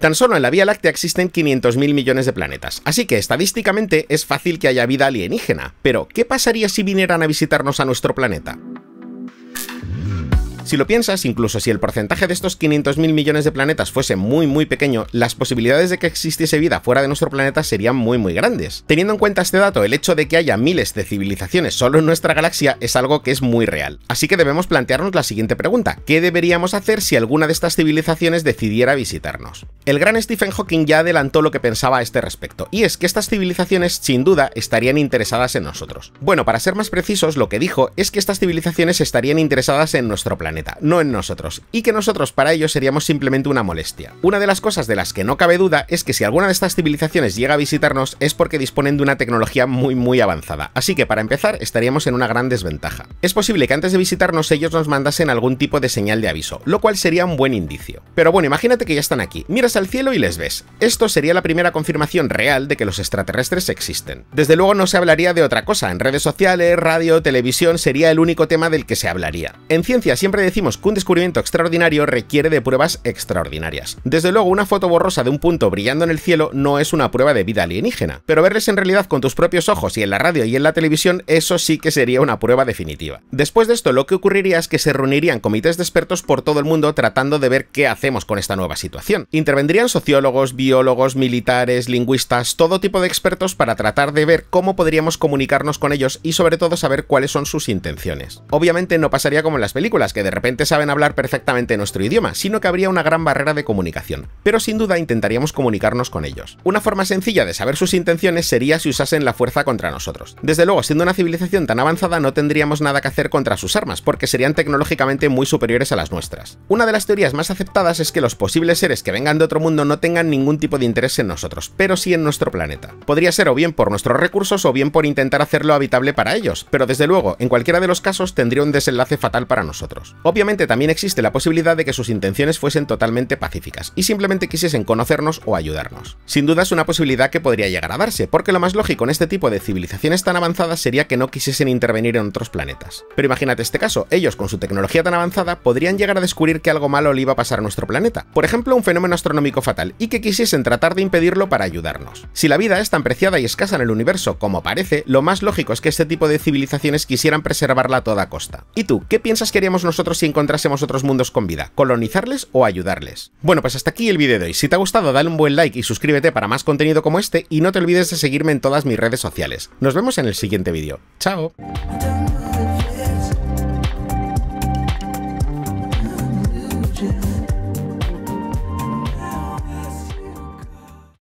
Tan solo en la Vía Láctea existen 500.000 millones de planetas, así que estadísticamente es fácil que haya vida alienígena. Pero, ¿qué pasaría si vinieran a visitarnos a nuestro planeta? Si lo piensas, incluso si el porcentaje de estos 500.000 millones de planetas fuese muy muy pequeño, las posibilidades de que existiese vida fuera de nuestro planeta serían muy muy grandes. Teniendo en cuenta este dato, el hecho de que haya miles de civilizaciones solo en nuestra galaxia es algo que es muy real. Así que debemos plantearnos la siguiente pregunta, ¿qué deberíamos hacer si alguna de estas civilizaciones decidiera visitarnos? El gran Stephen Hawking ya adelantó lo que pensaba a este respecto, y es que estas civilizaciones sin duda estarían interesadas en nosotros. Bueno, para ser más precisos, lo que dijo es que estas civilizaciones estarían interesadas en nuestro planeta no en nosotros, y que nosotros para ellos seríamos simplemente una molestia. Una de las cosas de las que no cabe duda es que si alguna de estas civilizaciones llega a visitarnos es porque disponen de una tecnología muy muy avanzada, así que para empezar estaríamos en una gran desventaja. Es posible que antes de visitarnos ellos nos mandasen algún tipo de señal de aviso, lo cual sería un buen indicio. Pero bueno, imagínate que ya están aquí, miras al cielo y les ves. Esto sería la primera confirmación real de que los extraterrestres existen. Desde luego no se hablaría de otra cosa, en redes sociales, radio, televisión sería el único tema del que se hablaría. En ciencia siempre decimos que un descubrimiento extraordinario requiere de pruebas extraordinarias. Desde luego, una foto borrosa de un punto brillando en el cielo no es una prueba de vida alienígena, pero verles en realidad con tus propios ojos y en la radio y en la televisión, eso sí que sería una prueba definitiva. Después de esto, lo que ocurriría es que se reunirían comités de expertos por todo el mundo tratando de ver qué hacemos con esta nueva situación. Intervendrían sociólogos, biólogos, militares, lingüistas, todo tipo de expertos para tratar de ver cómo podríamos comunicarnos con ellos y sobre todo saber cuáles son sus intenciones. Obviamente no pasaría como en las películas, que de de repente saben hablar perfectamente nuestro idioma, sino que habría una gran barrera de comunicación, pero sin duda intentaríamos comunicarnos con ellos. Una forma sencilla de saber sus intenciones sería si usasen la fuerza contra nosotros. Desde luego, siendo una civilización tan avanzada no tendríamos nada que hacer contra sus armas, porque serían tecnológicamente muy superiores a las nuestras. Una de las teorías más aceptadas es que los posibles seres que vengan de otro mundo no tengan ningún tipo de interés en nosotros, pero sí en nuestro planeta. Podría ser o bien por nuestros recursos o bien por intentar hacerlo habitable para ellos, pero desde luego, en cualquiera de los casos tendría un desenlace fatal para nosotros. Obviamente también existe la posibilidad de que sus intenciones fuesen totalmente pacíficas y simplemente quisiesen conocernos o ayudarnos. Sin duda es una posibilidad que podría llegar a darse, porque lo más lógico en este tipo de civilizaciones tan avanzadas sería que no quisiesen intervenir en otros planetas. Pero imagínate este caso, ellos con su tecnología tan avanzada podrían llegar a descubrir que algo malo le iba a pasar a nuestro planeta, por ejemplo un fenómeno astronómico fatal, y que quisiesen tratar de impedirlo para ayudarnos. Si la vida es tan preciada y escasa en el universo como parece, lo más lógico es que este tipo de civilizaciones quisieran preservarla a toda costa. ¿Y tú, qué piensas que haríamos nosotros si encontrásemos otros mundos con vida, colonizarles o ayudarles. Bueno, pues hasta aquí el vídeo de hoy. Si te ha gustado, dale un buen like y suscríbete para más contenido como este y no te olvides de seguirme en todas mis redes sociales. Nos vemos en el siguiente vídeo. ¡Chao!